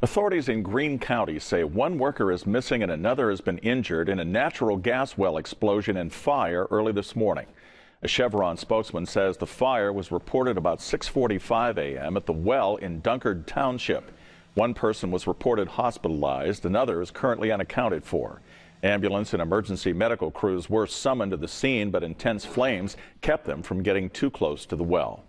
Authorities in Greene County say one worker is missing and another has been injured in a natural gas well explosion and fire early this morning. A Chevron spokesman says the fire was reported about 6:45 a.m. at the well in Dunkard Township. One person was reported hospitalized, another is currently unaccounted for. Ambulance and emergency medical crews were summoned to the scene, but intense flames kept them from getting too close to the well.